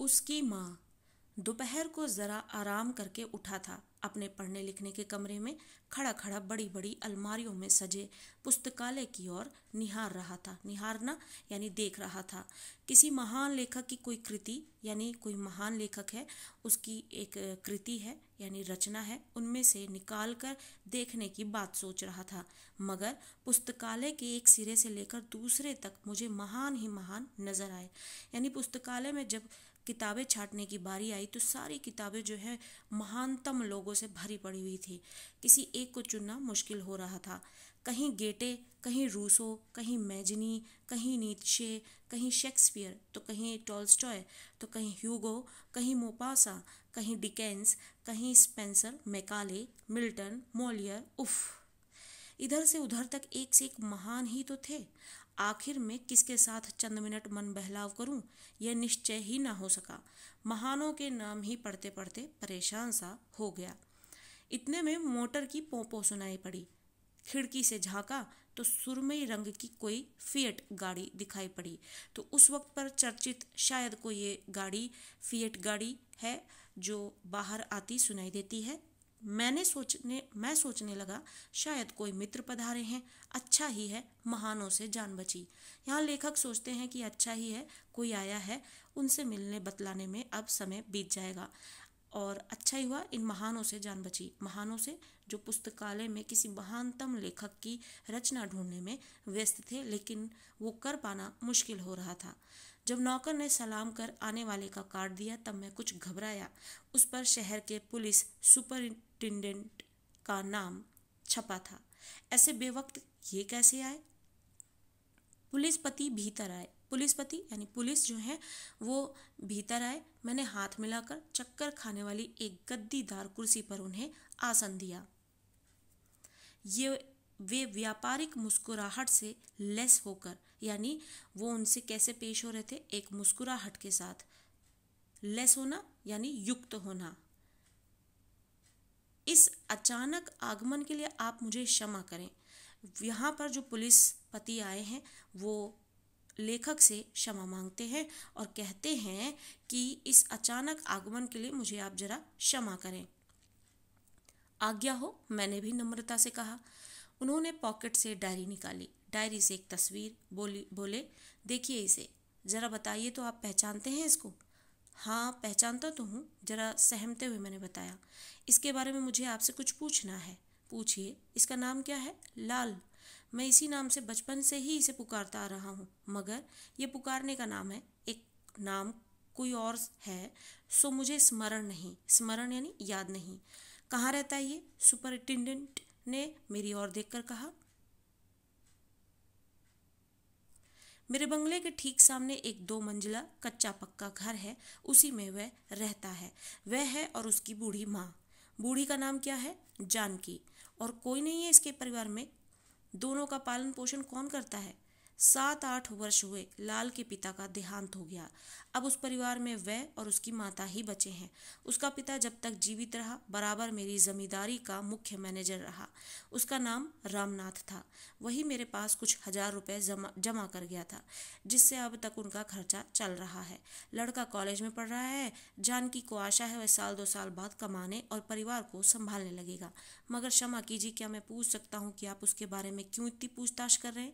उसकी माँ दोपहर को ज़रा आराम करके उठा था अपने पढ़ने लिखने के कमरे में खड़ा खड़ा बड़ी बड़ी अलमारियों में सजे पुस्तकालय की ओर निहार रहा था निहारना यानी देख रहा था किसी महान लेखक की कोई कृति यानी कोई महान लेखक है उसकी एक कृति है यानी रचना है उनमें से निकाल कर देखने की बात सोच रहा था मगर पुस्तकालय के एक सिरे से लेकर दूसरे तक मुझे महान ही महान नज़र आए यानी पुस्तकालय में जब किताबें छाटने की बारी आई तो सारी किताबें जो है महानतम लोगों से भरी पड़ी हुई थी किसी एक को चुनना मुश्किल हो रहा था कहीं गेटे कहीं रूसो कहीं मैजनी कहीं नीचे कहीं शेक्सपियर तो कहीं टॉल्स्टॉय तो कहीं ह्यूगो कहीं मोपासा कहीं डिकेंस कहीं स्पेंसर मैकाले मिल्टन मोलियर उफ़ इधर से उधर तक एक से एक महान ही तो थे आखिर में किसके साथ चंद मिनट मन बहलाव करूं यह निश्चय ही ना हो सका महानों के नाम ही पढ़ते पढ़ते परेशान सा हो गया इतने में मोटर की पोपो सुनाई पड़ी खिड़की से झांका तो सुरमई रंग की कोई फिएट गाड़ी दिखाई पड़ी तो उस वक्त पर चर्चित शायद कोई ये गाड़ी फिएट गाड़ी है जो बाहर आती सुनाई देती है मैंने सोचने मैं सोचने लगा शायद कोई मित्र पधारे हैं अच्छा ही है महानों से जान बची यहाँ लेखक सोचते हैं कि अच्छा ही है कोई आया है उनसे मिलने बतलाने में अब समय बीत जाएगा और अच्छा ही हुआ इन महानों से जान बची महानों से जो पुस्तकालय में किसी महानतम लेखक की रचना ढूंढने में व्यस्त थे लेकिन वो कर पाना मुश्किल हो रहा था जब नौकर ने सलाम कर आने वाले का कार्ड दिया तब मैं कुछ घबराया उस पर शहर के पुलिस सुपरिंटेंडेंट का नाम छपा था ऐसे बेवक्त ये कैसे आए पुलिस पति भीतर आए पुलिस पति यानी पुलिस जो है वो भीतर आए मैंने हाथ मिलाकर चक्कर खाने वाली एक गद्दीदार कुर्सी पर उन्हें आसन दिया ये वे व्यापारिक मुस्कुराहट से लेस होकर यानी वो उनसे कैसे पेश हो रहे थे एक मुस्कुराहट के साथ लेस होना यानी युक्त होना इस अचानक आगमन के लिए आप मुझे क्षमा करें यहाँ पर जो पुलिस पति आए हैं वो लेखक से क्षमा मांगते हैं और कहते हैं कि इस अचानक आगमन के लिए मुझे आप जरा क्षमा करें आज्ञा हो मैंने भी नम्रता से कहा उन्होंने पॉकेट से डायरी निकाली डायरी से एक तस्वीर बोली बोले देखिए इसे ज़रा बताइए तो आप पहचानते हैं इसको हाँ पहचानता तो हूँ ज़रा सहमते हुए मैंने बताया इसके बारे में मुझे आपसे कुछ पूछना है पूछिए इसका नाम क्या है लाल मैं इसी नाम से बचपन से ही इसे पुकारता आ रहा हूँ मगर ये पुकारने का नाम है एक नाम कोई और है सो मुझे स्मरण नहीं स्मरण यानी याद नहीं कहाँ रहता है ये सुपरिटेंडेंट ने मेरी ओर देखकर कहा मेरे बंगले के ठीक सामने एक दो मंजिला कच्चा पक्का घर है उसी में वह रहता है वह है और उसकी बूढ़ी माँ बूढ़ी का नाम क्या है जानकी और कोई नहीं है इसके परिवार में दोनों का पालन पोषण कौन करता है सात आठ वर्ष हुए लाल के पिता का देहांत हो गया अब उस परिवार में वह और उसकी माता ही बचे हैं उसका पिता जब तक जीवित रहा बराबर मेरी जमींदारी का मुख्य मैनेजर रहा उसका नाम रामनाथ था वही मेरे पास कुछ हजार रुपए जमा जमा कर गया था जिससे अब तक उनका खर्चा चल रहा है लड़का कॉलेज में पढ़ रहा है जानकी को आशा है वह साल दो साल बाद कमाने और परिवार को संभालने लगेगा मगर क्षमा कीजिए क्या मैं पूछ सकता हूँ कि आप उसके बारे में क्यों इतनी पूछताछ कर रहे हैं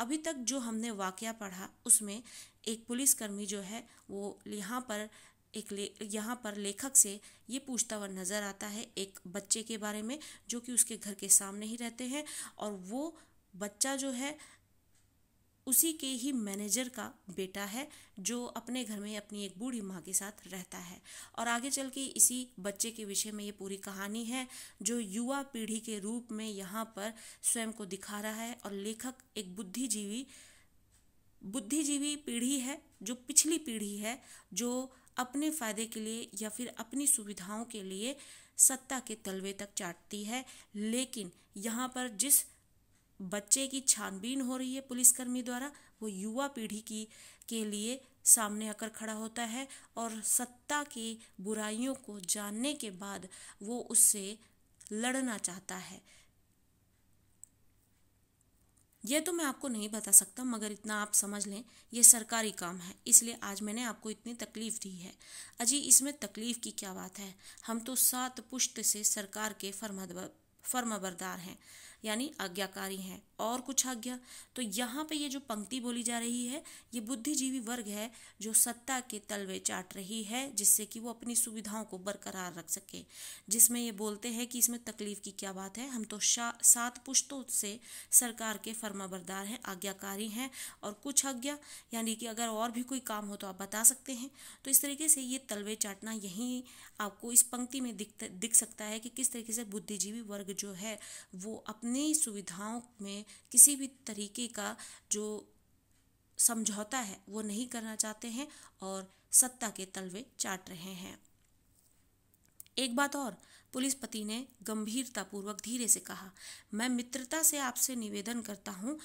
अभी तक तक जो हमने वाक़ पढ़ा उसमें एक पुलिसकर्मी जो है वो यहाँ पर एक ले यहाँ पर लेखक से ये पूछता हुआ नज़र आता है एक बच्चे के बारे में जो कि उसके घर के सामने ही रहते हैं और वो बच्चा जो है उसी के ही मैनेजर का बेटा है जो अपने घर में अपनी एक बूढ़ी माँ के साथ रहता है और आगे चल के इसी बच्चे के विषय में ये पूरी कहानी है जो युवा पीढ़ी के रूप में यहाँ पर स्वयं को दिखा रहा है और लेखक एक बुद्धिजीवी बुद्धिजीवी पीढ़ी है जो पिछली पीढ़ी है जो अपने फायदे के लिए या फिर अपनी सुविधाओं के लिए सत्ता के तलवे तक चाटती है लेकिन यहाँ पर जिस बच्चे की छानबीन हो रही है पुलिसकर्मी द्वारा वो युवा पीढ़ी की के लिए सामने आकर खड़ा होता है और सत्ता की बुराइयों को जानने के बाद वो उससे लड़ना चाहता है यह तो मैं आपको नहीं बता सकता मगर इतना आप समझ लें यह सरकारी काम है इसलिए आज मैंने आपको इतनी तकलीफ दी है अजी इसमें तकलीफ की क्या बात है हम तो सात पुष्ट से सरकार के फर्मा फर्माबरदार हैं यानी आज्ञाकारी हैं और कुछ आज्ञा तो यहाँ पे ये जो पंक्ति बोली जा रही है ये बुद्धिजीवी वर्ग है जो सत्ता के तलवे चाट रही है जिससे कि वो अपनी सुविधाओं को बरकरार रख सके जिसमें ये बोलते हैं कि इसमें तकलीफ की क्या बात है हम तो सात पुश्तों से सरकार के फर्माबरदार हैं आज्ञाकारी हैं और कुछ आज्ञा यानी कि अगर और भी कोई काम हो तो आप बता सकते हैं तो इस तरीके से ये तलवे चाटना यहीं आपको इस पंक्ति में दिख दिख सकता है कि किस तरीके से बुद्धिजीवी वर्ग जो है वो अपनी सुविधाओं में किसी भी तरीके का जो समझौता है वो नहीं करना चाहते हैं और सत्ता के तलवे चाट रहे हैं एक बात और पुलिस पति ने गंभीरतापूर्वक धीरे से कहा मैं मित्रता से आपसे निवेदन करता हूँ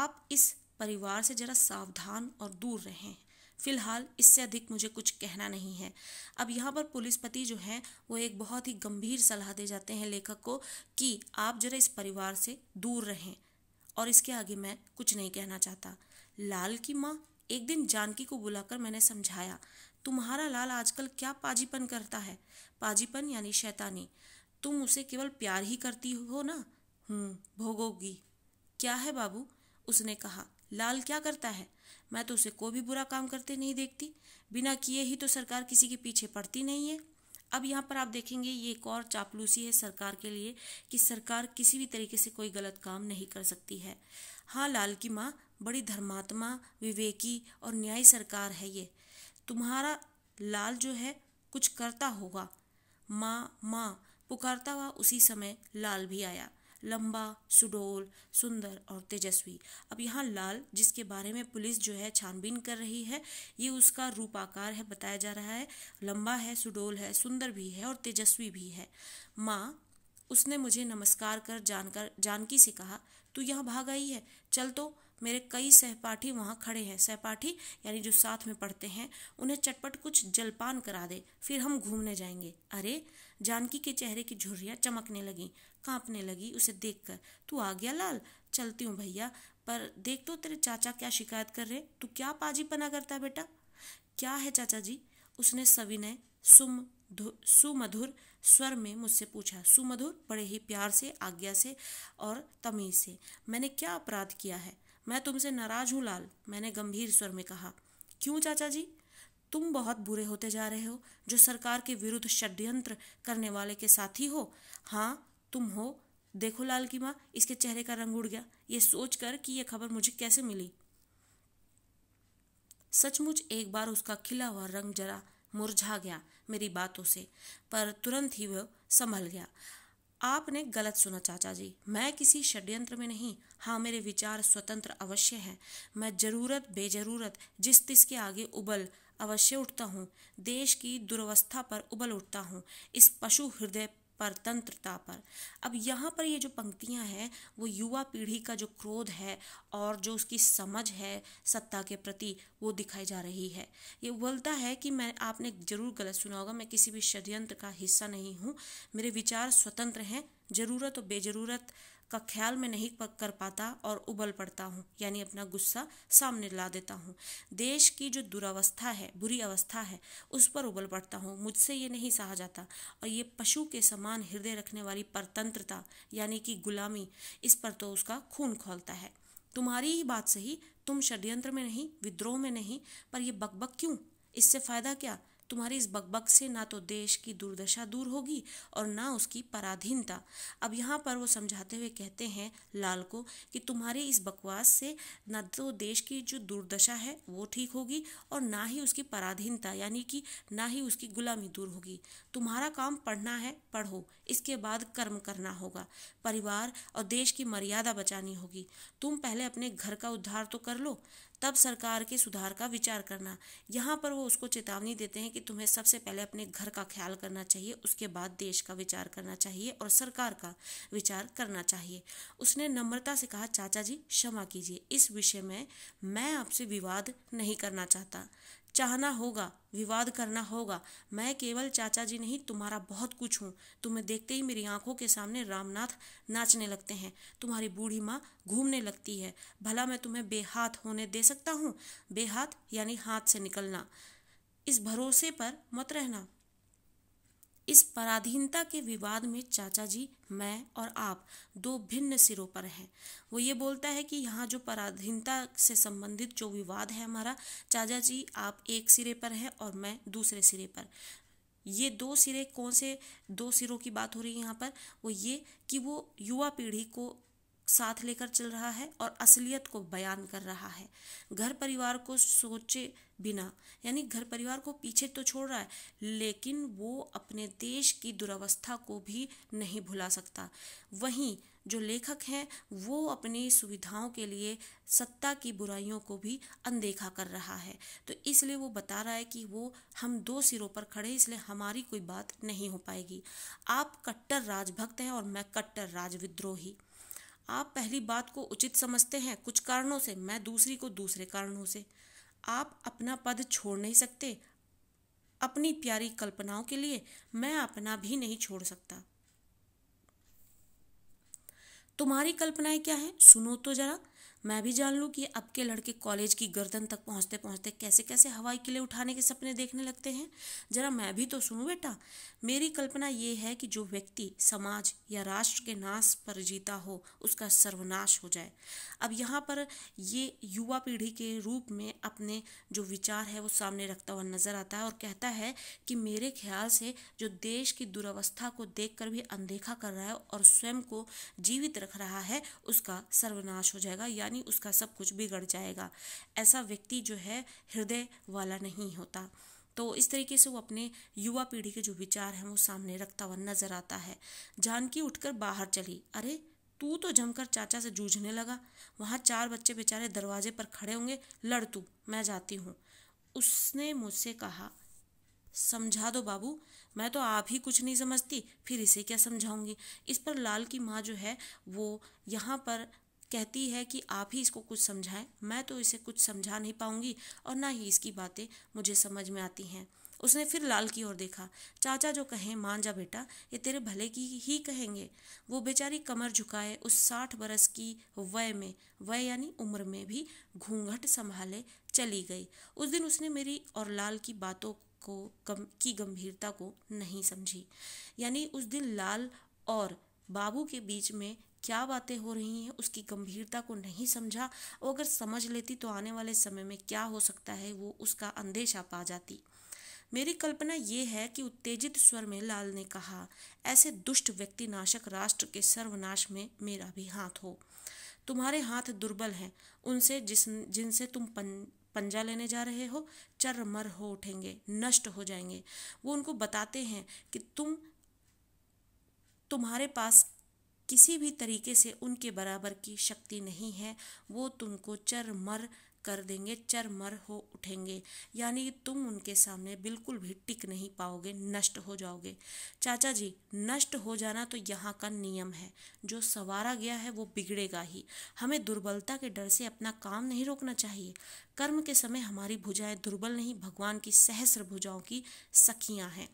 आप इस परिवार से जरा सावधान और दूर रहें फिलहाल इससे अधिक मुझे कुछ कहना नहीं है अब यहाँ पर पुलिस पति जो हैं वो एक बहुत ही गंभीर सलाह दे जाते हैं लेखक को कि आप जरा इस परिवार से दूर रहें और इसके आगे मैं कुछ नहीं कहना चाहता लाल की माँ एक दिन जानकी को बुलाकर मैंने समझाया तुम्हारा लाल आजकल क्या पाजीपन करता है पाजीपन यानी शैतानी तुम उसे केवल प्यार ही करती हो ना हम्म भोगोगी क्या है बाबू उसने कहा लाल क्या करता है मैं तो उसे कोई भी बुरा काम करते नहीं देखती बिना किए ही तो सरकार किसी के पीछे पड़ती नहीं है अब यहाँ पर आप देखेंगे ये एक और चापलूसी है सरकार के लिए कि सरकार किसी भी तरीके से कोई गलत काम नहीं कर सकती है हाँ लाल की माँ बड़ी धर्मात्मा विवेकी और न्यायी सरकार है ये तुम्हारा लाल जो है कुछ करता होगा माँ माँ पुकारता हुआ उसी समय लाल भी आया लंबा सुडोल सुंदर और तेजस्वी अब यहाँ लाल जिसके बारे में पुलिस जो है छानबीन कर रही है ये उसका रूप आकार है बताया जा रहा है लंबा है सुडोल है सुंदर भी है और तेजस्वी भी है माँ उसने मुझे नमस्कार कर जानकर जानकी से कहा तू यहाँ भाग आई है चल तो मेरे कई सहपाठी वहाँ खड़े हैं सहपाठी यानी जो साथ में पढ़ते हैं उन्हें चटपट कुछ जलपान करा दे फिर हम घूमने जाएंगे अरे जानकी के चेहरे की झुर्रियाँ चमकने लगी कांपने लगी उसे देखकर तू आ गया लाल चलती हूँ भैया पर देख तो तेरे चाचा क्या शिकायत कर रहे तू क्या पाजीपना करता है बेटा क्या है चाचा जी उसने सविनय सुम सुमधुर स्वर में मुझसे पूछा सुमधुर बड़े ही प्यार से आज्ञा से और तमीज से मैंने क्या अपराध किया है मैं तुमसे नाराज हूँ लाल मैंने गंभीर स्वर में कहा क्यों चाचा जी तुम बहुत बुरे होते जा रहे हो जो सरकार के विरुद्ध षड्यंत्र करने वाले के साथी हो हाँ तुम हो देखो लाल की माँ इसके चेहरे का रंग उड़ गया ये सोचकर कि यह खबर मुझे कैसे मिली सचमुच एक बार उसका खिला हुआ रंग जरा मुरझा गया मेरी बातों से पर तुरंत ही वह संभल गया आपने गलत सुना चाचा जी मैं किसी षड्यंत्र में नहीं हाँ मेरे विचार स्वतंत्र अवश्य हैं मैं जरूरत बेजरूरत जिस तिस के आगे उबल अवश्य उठता हूँ देश की दुर्वस्था पर उबल उठता हूँ इस पशु हृदय पर तंत्रता पर अब यहाँ पर ये जो पंक्तियाँ हैं वो युवा पीढ़ी का जो क्रोध है और जो उसकी समझ है सत्ता के प्रति वो दिखाई जा रही है ये बोलता है कि मैं आपने ज़रूर गलत सुना होगा मैं किसी भी षड्यंत्र का हिस्सा नहीं हूँ मेरे विचार स्वतंत्र हैं ज़रूरत और बेजरूरत का ख्याल मैं नहीं कर पाता और उबल पड़ता हूँ यानी अपना गुस्सा सामने ला देता हूँ देश की जो दुरावस्था है बुरी अवस्था है उस पर उबल पड़ता हूँ मुझसे ये नहीं सहा जाता और ये पशु के समान हृदय रखने वाली परतंत्रता यानी कि गुलामी इस पर तो उसका खून खोलता है तुम्हारी ही बात सही तुम षड्यंत्र में नहीं विद्रोह में नहीं पर यह बकबक क्यों इससे फायदा क्या तुम्हारी इस बकबक से ना तो देश की दुर्दशा दूर होगी और ना उसकी पराधीनता अब यहाँ पर वो समझाते हुए कहते हैं लाल को कि तुम्हारे इस बकवास से ना तो देश की जो दुर्दशा है वो ठीक होगी और ना ही उसकी पराधीनता यानी कि ना ही उसकी गुलामी दूर होगी तुम्हारा काम पढ़ना है पढ़ो इसके बाद कर्म करना होगा परिवार और देश की मर्यादा बचानी होगी तुम पहले अपने घर का उद्धार तो कर लो तब सरकार के सुधार का विचार करना यहाँ पर वो उसको चेतावनी देते हैं कि तुम्हें सबसे पहले अपने घर का ख्याल करना चाहिए उसके बाद देश का विचार करना चाहिए और सरकार का विचार करना चाहिए उसने नम्रता से कहा चाचा जी क्षमा कीजिए इस विषय में मैं आपसे विवाद नहीं करना चाहता चाहना होगा विवाद करना होगा मैं केवल चाचा जी नहीं तुम्हारा बहुत कुछ हूँ तुम्हें देखते ही मेरी आंखों के सामने रामनाथ नाचने लगते हैं तुम्हारी बूढ़ी माँ घूमने लगती है भला मैं तुम्हें बेहाथ होने दे सकता हूँ बेहाथ यानी हाथ से निकलना इस भरोसे पर मत रहना इस पराधीनता के विवाद में चाचा जी मैं और आप दो भिन्न सिरों पर हैं वो ये बोलता है कि यहाँ जो पराधीनता से संबंधित जो विवाद है हमारा चाचा जी आप एक सिरे पर हैं और मैं दूसरे सिरे पर ये दो सिरे कौन से दो सिरों की बात हो रही है यहाँ पर वो ये कि वो युवा पीढ़ी को साथ लेकर चल रहा है और असलियत को बयान कर रहा है घर परिवार को सोचे बिना यानी घर परिवार को पीछे तो छोड़ रहा है लेकिन वो अपने देश की दुरावस्था को भी नहीं भुला सकता वहीं जो लेखक हैं वो अपनी सुविधाओं के लिए सत्ता की बुराइयों को भी अनदेखा कर रहा है तो इसलिए वो बता रहा है कि वो हम दो सिरों पर खड़े इसलिए हमारी कोई बात नहीं हो पाएगी आप कट्टर राजभक्त हैं और मैं कट्टर राजविद्रोही आप पहली बात को उचित समझते हैं कुछ कारणों से मैं दूसरी को दूसरे कारणों से आप अपना पद छोड़ नहीं सकते अपनी प्यारी कल्पनाओं के लिए मैं अपना भी नहीं छोड़ सकता तुम्हारी कल्पनाएं क्या है सुनो तो जरा मैं भी जान लूँ कि अब के लड़के कॉलेज की गर्दन तक पहुँचते पहुँचते कैसे कैसे हवाई किले उठाने के सपने देखने लगते हैं जरा मैं भी तो सुनूँ बेटा मेरी कल्पना ये है कि जो व्यक्ति समाज या राष्ट्र के नाश पर जीता हो उसका सर्वनाश हो जाए अब यहाँ पर ये युवा पीढ़ी के रूप में अपने जो विचार है वो सामने रखता हुआ नजर आता है और कहता है कि मेरे ख्याल से जो देश की दुरावस्था को देख भी अनदेखा कर रहा है और स्वयं को जीवित रख रहा है उसका सर्वनाश हो जाएगा या यानी उसका सब कुछ बिगड़ जाएगा ऐसा व्यक्ति जो है हृदय वाला नहीं होता तो इस तरीके से वो अपने युवा पीढ़ी के जो विचार हैं वो सामने रखता हुआ नजर आता है जानकी उठकर बाहर चली अरे तू तो जमकर चाचा से जूझने लगा वहाँ चार बच्चे बेचारे दरवाजे पर खड़े होंगे लड़ तू मैं जाती हूँ उसने मुझसे कहा समझा दो बाबू मैं तो आप ही कुछ नहीं समझती फिर इसे क्या समझाऊंगी इस पर लाल की माँ जो है वो यहाँ पर कहती है कि आप ही इसको कुछ समझाएं मैं तो इसे कुछ समझा नहीं पाऊंगी और ना ही इसकी बातें मुझे समझ में आती हैं उसने फिर लाल की ओर देखा चाचा जो कहें मान जा बेटा ये तेरे भले की ही कहेंगे वो बेचारी कमर झुकाए उस साठ बरस की वय में वय यानी उम्र में भी घूंघट संभाले चली गई उस दिन उसने मेरी और लाल की बातों को गम, की गंभीरता को नहीं समझी यानी उस दिन लाल और बाबू के बीच में क्या बातें हो रही हैं उसकी गंभीरता को नहीं समझा वो अगर समझ लेती तो आने वाले समय में क्या हो सकता है वो उसका अंदेशा पा जाती मेरी कल्पना ये है कि उत्तेजित स्वर में लाल ने कहा ऐसे दुष्ट व्यक्ति नाशक राष्ट्र के सर्वनाश में मेरा भी हाथ हो तुम्हारे हाथ दुर्बल हैं उनसे जिस जिनसे तुम पन, पंजा लेने जा रहे हो चरमर हो उठेंगे नष्ट हो जाएंगे वो उनको बताते हैं कि तुम तुम्हारे पास किसी भी तरीके से उनके बराबर की शक्ति नहीं है वो तुमको चर मर कर देंगे चर मर हो उठेंगे यानी तुम उनके सामने बिल्कुल भी टिक नहीं पाओगे नष्ट हो जाओगे चाचा जी नष्ट हो जाना तो यहाँ का नियम है जो सवारा गया है वो बिगड़ेगा ही हमें दुर्बलता के डर से अपना काम नहीं रोकना चाहिए कर्म के समय हमारी भुजाएं दुर्बल नहीं भगवान की सहस्र भुजाओं की सखियाँ हैं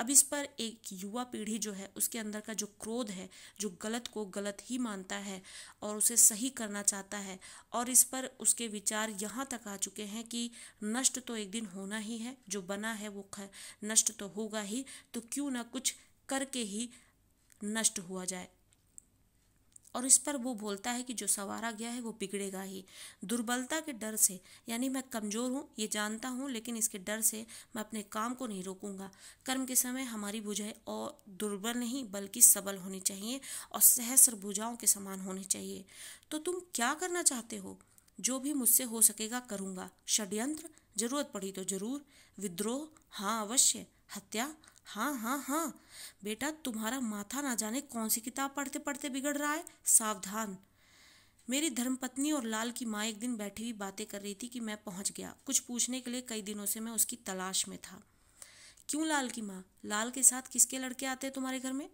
अब इस पर एक युवा पीढ़ी जो है उसके अंदर का जो क्रोध है जो गलत को गलत ही मानता है और उसे सही करना चाहता है और इस पर उसके विचार यहाँ तक आ चुके हैं कि नष्ट तो एक दिन होना ही है जो बना है वो नष्ट तो होगा ही तो क्यों ना कुछ करके ही नष्ट हुआ जाए और इस पर वो बोलता है कि जो सवारा गया है वो बिगड़ेगा ही दुर्बलता के डर से यानी मैं कमज़ोर हूँ ये जानता हूँ लेकिन इसके डर से मैं अपने काम को नहीं रोकूंगा कर्म के समय हमारी भुजाएं और दुर्बल नहीं बल्कि सबल होनी चाहिए और सहस्र भुजाओं के समान होनी चाहिए तो तुम क्या करना चाहते हो जो भी मुझसे हो सकेगा करूँगा षड्यंत्र जरूरत पड़ी तो जरूर विद्रोह हाँ अवश्य हत्या हाँ हाँ हाँ बेटा तुम्हारा माथा ना जाने कौन सी किताब पढ़ते पढ़ते बिगड़ रहा है सावधान मेरी धर्मपत्नी और लाल की माँ एक दिन बैठी हुई बातें कर रही थी कि मैं पहुंच गया कुछ पूछने के लिए कई दिनों से मैं उसकी तलाश में था क्यों लाल की माँ लाल के साथ किसके लड़के आते हैं तुम्हारे घर में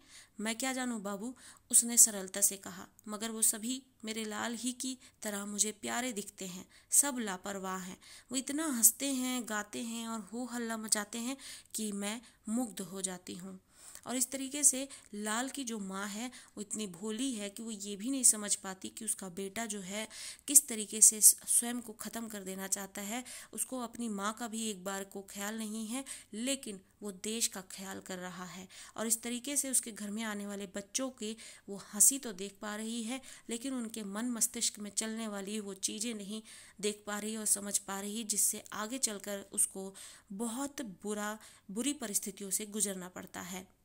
मैं क्या जानूँ बाबू उसने सरलता से कहा मगर वो सभी मेरे लाल ही की तरह मुझे प्यारे दिखते हैं सब लापरवाह हैं वो इतना हंसते हैं गाते हैं और हो हल्ला मचाते हैं कि मैं मुग्ध हो जाती हूँ और इस तरीके से लाल की जो माँ है वो इतनी भोली है कि वो ये भी नहीं समझ पाती कि उसका बेटा जो है किस तरीके से स्वयं को ख़त्म कर देना चाहता है उसको अपनी माँ का भी एक बार को ख्याल नहीं है लेकिन वो देश का ख्याल कर रहा है और इस तरीके से उसके घर में आने वाले बच्चों की वो हंसी तो देख पा रही है लेकिन उनके मन मस्तिष्क में चलने वाली वो चीज़ें नहीं देख पा रही और समझ पा रही जिससे आगे चलकर उसको बहुत बुरा बुरी परिस्थितियों से गुजरना पड़ता है